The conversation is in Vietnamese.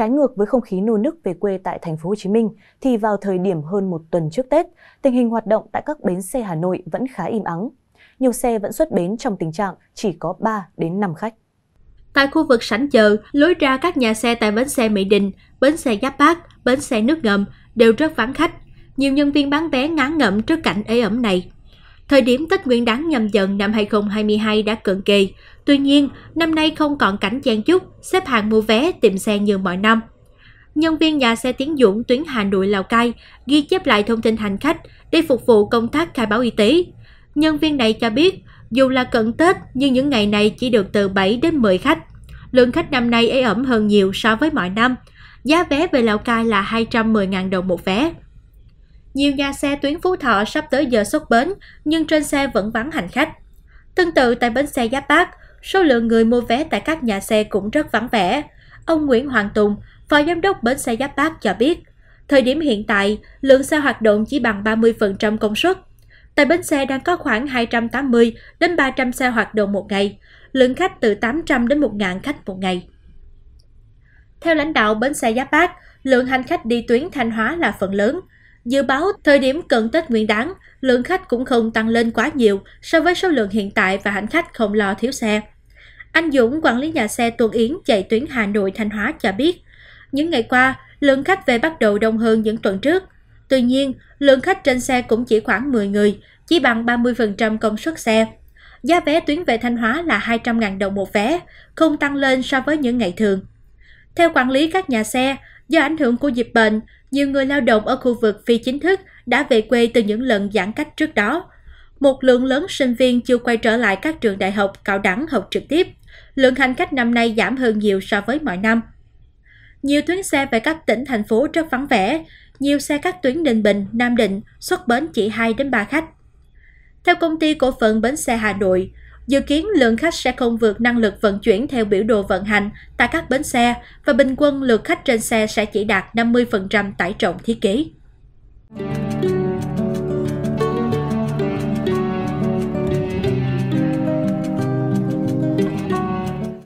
Trái ngược với không khí nô nức về quê tại thành phố Hồ Chí Minh thì vào thời điểm hơn một tuần trước Tết, tình hình hoạt động tại các bến xe Hà Nội vẫn khá im ắng. Nhiều xe vẫn xuất bến trong tình trạng chỉ có 3 đến 5 khách. Tại khu vực sảnh chờ, lối ra các nhà xe tại bến xe Mỹ Đình, bến xe Giáp Bát, bến xe nước ngầm đều rất vắng khách. Nhiều nhân viên bán vé ngán ngẩm trước cảnh ế ẩm này. Thời điểm Tết Nguyên đáng nhâm dần năm 2022 đã cận kề, tuy nhiên năm nay không còn cảnh chen chúc, xếp hàng mua vé tìm xe như mọi năm. Nhân viên nhà xe Tiến Dũng tuyến Hà Nội Lào Cai ghi chép lại thông tin hành khách để phục vụ công tác khai báo y tế. Nhân viên này cho biết, dù là cận Tết nhưng những ngày này chỉ được từ 7 đến 10 khách. Lượng khách năm nay ế ẩm hơn nhiều so với mọi năm. Giá vé về Lào Cai là 210.000 đồng một vé nhiều nhà xe tuyến Phú Thọ sắp tới giờ xuất bến nhưng trên xe vẫn vắng hành khách. Tương tự tại bến xe Giáp Bát, số lượng người mua vé tại các nhà xe cũng rất vắng vẻ. Ông Nguyễn Hoàng Tùng, Phó Giám đốc bến xe Giáp Bát cho biết, thời điểm hiện tại, lượng xe hoạt động chỉ bằng 30% công suất. Tại bến xe đang có khoảng 280 đến 300 xe hoạt động một ngày, lượng khách từ 800 đến 1.000 khách một ngày. Theo lãnh đạo bến xe Giáp Bát, lượng hành khách đi tuyến Thanh Hóa là phần lớn, dự báo thời điểm cận tết nguyên đáng lượng khách cũng không tăng lên quá nhiều so với số lượng hiện tại và hành khách không lo thiếu xe anh dũng quản lý nhà xe tuần yến chạy tuyến hà nội thanh hóa cho biết những ngày qua lượng khách về bắt đầu đông hơn những tuần trước tuy nhiên lượng khách trên xe cũng chỉ khoảng 10 người chỉ bằng 30% công suất xe giá vé tuyến về Thanh Hóa là 200.000 đồng một vé, không tăng lên so với những ngày thường. Theo quản lý các nhà xe, do ảnh hưởng của dịch bệnh nhiều người lao động ở khu vực phi chính thức đã về quê từ những lần giãn cách trước đó một lượng lớn sinh viên chưa quay trở lại các trường đại học cao đẳng học trực tiếp lượng hành khách năm nay giảm hơn nhiều so với mọi năm nhiều tuyến xe về các tỉnh thành phố rất vắng vẻ nhiều xe các tuyến Ninh Bình, Nam Định xuất bến chỉ 2 đến 3 khách. Theo công ty cổ phần bến xe Hà Nội, dự kiến lượng khách sẽ không vượt năng lực vận chuyển theo biểu đồ vận hành tại các bến xe và bình quân lượt khách trên xe sẽ chỉ đạt 50% tải trọng thiết kế